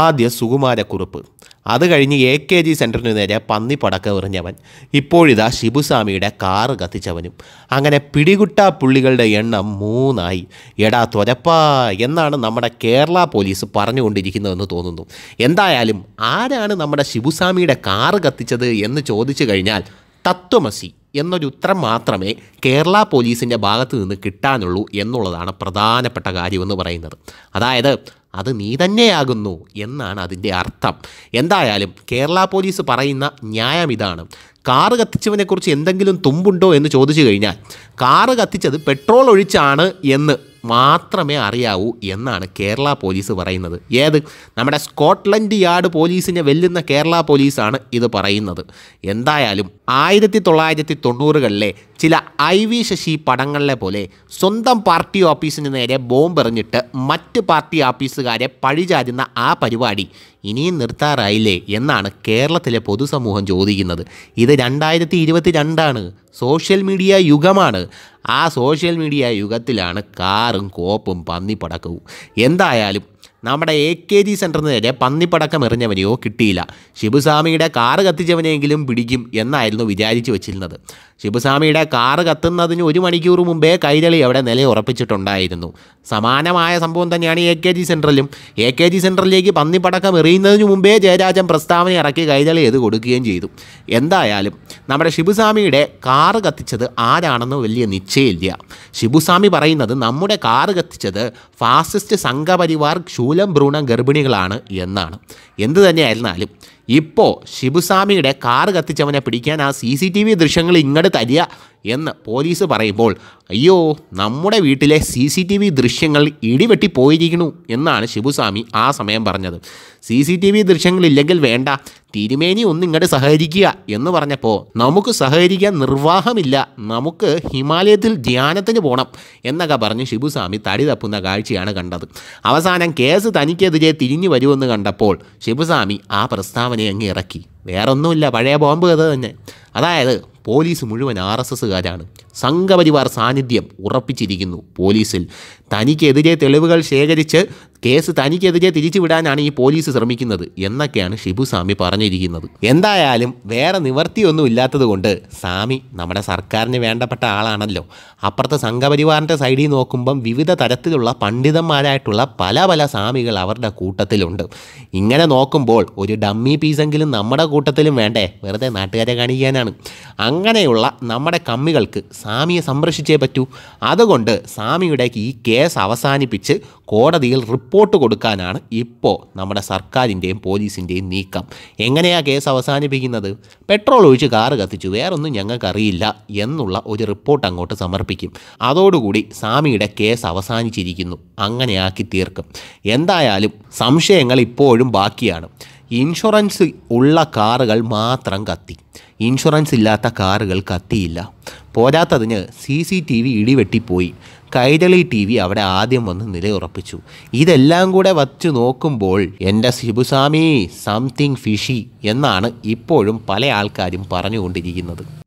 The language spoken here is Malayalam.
ആദ്യ സുകുമാരക്കുറുപ്പ് അത് കഴിഞ്ഞ് എ കെ ജി സെൻറ്ററിന് നേരെ പന്നി പടക്ക എറിഞ്ഞവൻ ഇപ്പോഴിതാ ശിബുസ്വാമിയുടെ കാറ് കത്തിച്ചവനും അങ്ങനെ പിടികുട്ട പുള്ളികളുടെ എണ്ണം മൂന്നായി എടാ തൊരപ്പാ എന്നാണ് നമ്മുടെ കേരള പോലീസ് പറഞ്ഞുകൊണ്ടിരിക്കുന്നതെന്ന് തോന്നുന്നു എന്തായാലും ആരാണ് നമ്മുടെ ശിബുസ്വാമിയുടെ കാറ് കത്തിച്ചത് എന്ന് ചോദിച്ചു കഴിഞ്ഞാൽ തത്വമസി എന്നൊരു ഉത്തരം മാത്രമേ കേരള പോലീസിൻ്റെ ഭാഗത്തു നിന്ന് കിട്ടാനുള്ളൂ എന്നുള്ളതാണ് പ്രധാനപ്പെട്ട കാര്യമെന്ന് പറയുന്നത് അതായത് അത് നീ തന്നെയാകുന്നു എന്നാണ് അതിൻ്റെ അർത്ഥം എന്തായാലും കേരള പോലീസ് പറയുന്ന ന്യായം ഇതാണ് കാറ് കത്തിച്ചവനെക്കുറിച്ച് എന്തെങ്കിലും തുമ്പുണ്ടോ എന്ന് ചോദിച്ചു കഴിഞ്ഞാൽ കാറ് കത്തിച്ചത് പെട്രോൾ ഒഴിച്ചാണ് എന്ന് മാത്രമേ അറിയാവൂ എന്നാണ് കേരള പോലീസ് പറയുന്നത് ഏത് നമ്മുടെ സ്കോട്ട്ലൻഡ് യാർഡ് പോലീസിനെ വെല്ലുന്ന കേരള പോലീസാണ് ഇത് പറയുന്നത് എന്തായാലും ആയിരത്തി തൊള്ളായിരത്തി തൊണ്ണൂറുകളിലെ ചില ഐ വി ശശി പടങ്ങളിലെ പോലെ സ്വന്തം പാർട്ടി ഓഫീസിന് നേരെ ബോംബെറിഞ്ഞിട്ട് മറ്റ് പാർട്ടി ഓഫീസുകാരെ പഴിചാരുന്ന ആ പരിപാടി ഇനിയും നിർത്താറായില്ലേ എന്നാണ് കേരളത്തിലെ പൊതുസമൂഹം ചോദിക്കുന്നത് ഇത് രണ്ടായിരത്തി ഇരുപത്തി രണ്ടാണ് സോഷ്യൽ മീഡിയ യുഗമാണ് ആ സോഷ്യൽ മീഡിയ യുഗത്തിലാണ് കാറും കോപ്പും പന്നിപ്പടക്കവും എന്തായാലും നമ്മുടെ എ കെ ജി സെൻറ്ററിന് നേരെ പന്നിപ്പടക്കം എറിഞ്ഞവനെയോ കിട്ടിയില്ല ശിവസ്വാമിയുടെ കാറ് കത്തിച്ചവനെയെങ്കിലും പിടിക്കും എന്നായിരുന്നു വിചാരിച്ചു വച്ചിരുന്നത് ശിവസ്വാമിയുടെ കാറ് കത്തുന്നതിന് ഒരു മണിക്കൂർ മുമ്പേ കൈരളി അവിടെ നിലയുറപ്പിച്ചിട്ടുണ്ടായിരുന്നു സമാനമായ സംഭവം തന്നെയാണ് എ കെ ജി സെൻട്രലും എ കെ ജി സെൻട്രലിലേക്ക് പന്നിപ്പടക്കം എറിയുന്നതിന് മുമ്പേ ജയരാജൻ പ്രസ്താവന ഇറക്കി കൈതളി ചെയ്ത് കൊടുക്കുകയും ചെയ്തു എന്തായാലും നമ്മുടെ ശിവസ്വാമിയുടെ കാറ് കത്തിച്ചത് ആരാണെന്ന് വലിയ നിശ്ചയമില്ല ശിവസ്വാമി പറയുന്നത് നമ്മുടെ കാറ് കത്തിച്ചത് ഫാസിസ്റ്റ് സംഘപരിവാർ ശൂലം ഭ്രൂണം ഗർഭിണികളാണ് എന്നാണ് എന്തു തന്നെയായിരുന്നാലും ഇപ്പോൾ ശിബുസ്വാമിയുടെ കാറ് കത്തിച്ചവനെ പിടിക്കാൻ ആ സി സി ടി വി ദൃശ്യങ്ങൾ ഇങ്ങോട്ട് തരിക എന്ന് പോലീസ് പറയുമ്പോൾ അയ്യോ നമ്മുടെ വീട്ടിലെ സി സി ടി വി ദൃശ്യങ്ങൾ ഇടിവെട്ടി പോയിരിക്കുന്നു എന്നാണ് ശിവുസ്വാമി ആ സമയം പറഞ്ഞത് സി സി ടി വി ഇല്ലെങ്കിൽ വേണ്ട തിരുമേനി ഒന്ന് ഇങ്ങോട്ട് സഹകരിക്കുക എന്ന് പറഞ്ഞപ്പോൾ നമുക്ക് സഹകരിക്കാൻ നിർവാഹമില്ല നമുക്ക് ഹിമാലയത്തിൽ ധ്യാനത്തിന് പോകണം എന്നൊക്കെ പറഞ്ഞ് ശിവുസ്വാമി തടി തപ്പുന്ന കാഴ്ചയാണ് കണ്ടത് അവസാനം കേസ് തനിക്കെതിരെ തിരിഞ്ഞു വരുമെന്ന് കണ്ടപ്പോൾ ശിവസ്വാമി ആ പ്രസ്താവനയെ അങ്ങ് ഇറക്കി വേറൊന്നുമില്ല പഴയ ബോംബ് കഥ തന്നെ അതായത് പോലീസ് മുഴുവൻ ആർ എസ് എസ്സുകാരാണ് സംഘപരിവാർ സാന്നിധ്യം ഉറപ്പിച്ചിരിക്കുന്നു പോലീസിൽ തനിക്കെതിരെ തെളിവുകൾ ശേഖരിച്ച് കേസ് തനിക്കെതിരെ തിരിച്ചുവിടാനാണ് ഈ പോലീസ് ശ്രമിക്കുന്നത് എന്നൊക്കെയാണ് ഷിബു സ്വാമി പറഞ്ഞിരിക്കുന്നത് എന്തായാലും വേറെ നിവർത്തിയൊന്നും ഇല്ലാത്തതുകൊണ്ട് സ്വാമി നമ്മുടെ സർക്കാരിന് വേണ്ടപ്പെട്ട ആളാണല്ലോ അപ്പുറത്തെ സംഘപരിവാറിൻ്റെ സൈഡിൽ നോക്കുമ്പം വിവിധ തരത്തിലുള്ള പണ്ഡിതന്മാരായിട്ടുള്ള പല പല സ്വാമികൾ അവരുടെ കൂട്ടത്തിലുണ്ട് ഇങ്ങനെ നോക്കുമ്പോൾ ഒരു ഡമ്മി പീസെങ്കിലും നമ്മുടെ കൂട്ടത്തിലും വേണ്ടേ വെറുതെ നാട്ടുകാരെ കാണിക്കാനാണ് അങ്ങനെയുള്ള നമ്മുടെ കമ്മികൾക്ക് സ്വാമിയെ സംരക്ഷിച്ചേ പറ്റൂ അതുകൊണ്ട് സ്വാമിയുടെ ഈ കേസ് അവസാനിപ്പിച്ച് കോടതിയിൽ റിപ്പോർട്ട് കൊടുക്കാനാണ് ഇപ്പോൾ നമ്മുടെ സർക്കാരിൻ്റെയും പോലീസിൻ്റെയും നീക്കം എങ്ങനെയാണ് കേസ് അവസാനിപ്പിക്കുന്നത് പെട്രോൾ ഒഴിച്ച് കാറ് കത്തിച്ചു വേറൊന്നും ഞങ്ങൾക്കറിയില്ല എന്നുള്ള ഒരു റിപ്പോർട്ട് അങ്ങോട്ട് സമർപ്പിക്കും അതോടുകൂടി സ്വാമിയുടെ കേസ് അവസാനിച്ചിരിക്കുന്നു അങ്ങനെയാക്കി തീർക്കും എന്തായാലും സംശയങ്ങൾ ഇപ്പോഴും ബാക്കിയാണ് ഇൻഷുറൻസ് ഉള്ള കാറുകൾ മാത്രം കത്തി ഇൻഷുറൻസ് ഇല്ലാത്ത കാറുകൾ കത്തിയില്ല പോരാത്തതിന് സി സി ടി വി ഇടിവെട്ടിപ്പോയി കൈതളി ടി വി അവിടെ ആദ്യം വന്ന് നിലയുറപ്പിച്ചു ഇതെല്ലാം കൂടെ വച്ചു നോക്കുമ്പോൾ എൻ്റെ ശിബുസ്വാമി സംതിങ് ഫിഷി എന്നാണ് ഇപ്പോഴും പല ആൾക്കാരും പറഞ്ഞുകൊണ്ടിരിക്കുന്നത്